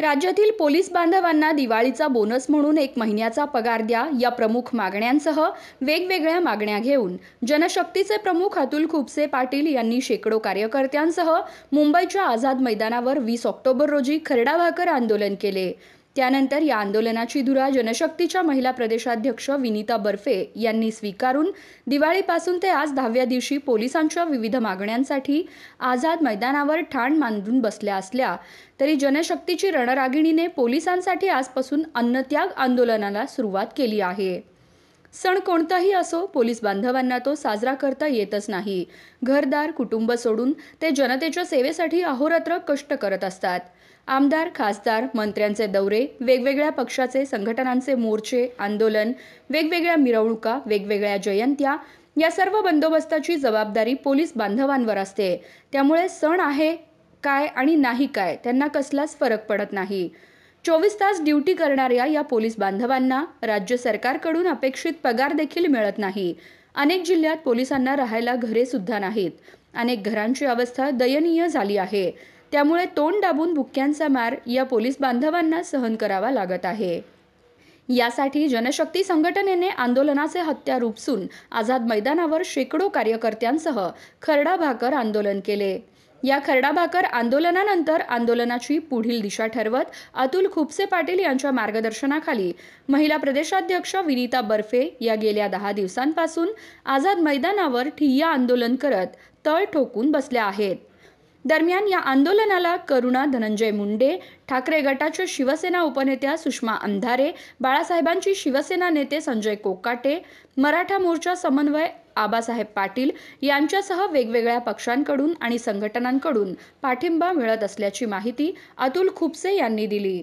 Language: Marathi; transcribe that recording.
राज्यातील पोलीस बांधवांना दिवाळीचा बोनस म्हणून एक महिन्याचा पगार द्या या प्रमुख मागण्यांसह वेगवेगळ्या मागण्या घेऊन जनशक्तीचे प्रमुख अतुल खुपसे पाटील यांनी शेकडो कार्यकर्त्यांसह मुंबईच्या आझाद मैदानावर वीस ऑक्टोबर रोजी खर्डा भाकर आंदोलन केले त्यानंतर या आंदोलनाची धुरा जनशक्तीच्या महिला प्रदेशाध्यक्ष विनीता बर्फे यांनी स्वीकारून दिवाळीपासून ते आज दहाव्या दिवशी पोलिसांच्या विविध मागण्यांसाठी आझाद मैदानावर ठाण मांडून बसल्या असल्या तरी जनशक्तीची रणरागिणीने पोलिसांसाठी आजपासून अन्नत्याग आंदोलनाला सुरुवात केली आहे सण कोणताही असो पोलीस बांधवांना तो साजरा करता येतच नाही घरदार कुटुंब सोडून ते जनतेच्या सेवेसाठी अहोरात्र कष्ट करत असतात आमदार खासदार मंत्र्यांचे दौरे वेगवेगळ्या पक्षाचे संघटनांचे मोर्चे आंदोलन वेगवेगळ्या मिरवणुका वेगवेगळ्या जयंत्या या सर्व बंदोबस्ताची जबाबदारी पोलीस बांधवांवर असते त्यामुळे सण आहे काय आणि नाही काय त्यांना कसलाच फरक पडत नाही चोवीस तास ड्युटी करणाऱ्या या पोलीस बांधवांना राज्य सरकारकडून अपेक्षित पगार देखील मिळत नाही अनेक जिल्ह्यात पोलिसांना राहायला घरे सुद्धा नाहीत अनेक घरांची अवस्था दयनीय झाली आहे त्यामुळे तोंड दाबून भुक्क्यांचा मार या पोलीस बांधवांना सहन करावा लागत आहे यासाठी जनशक्ती संघटनेने आंदोलनाचे हत्यार उपसून आझाद मैदानावर शेकडो कार्यकर्त्यांसह खरडा भाकर आंदोलन केले या खरडा भाकर आंदोलनानंतर आंदोलनाची पुढील दिशा ठरवत अतुल खुपसे पाटील यांच्या मार्गदर्शनाखाली महिला प्रदेशाध्यक्ष विनीता बर्फे या गेल्या दहा दिवसांपासून आझाद मैदानावर ठिय्या आंदोलन करत तळ ठोकून बसल्या आहेत दरम्यान या आंदोलनाला करुणा धनंजय मुंडे ठाकरे गटाच्या शिवसेना उपनेत्या सुषमा अंधारे बाळासाहेबांची शिवसेना नेते संजय कोकाटे मराठा मोर्चा समन्वय आबासाहेब पाटील यांच्यासह वेगवेगळ्या पक्षांकडून आणि संघटनांकडून पाठिंबा मिळत असल्याची माहिती अतुल खुपसे यांनी दिली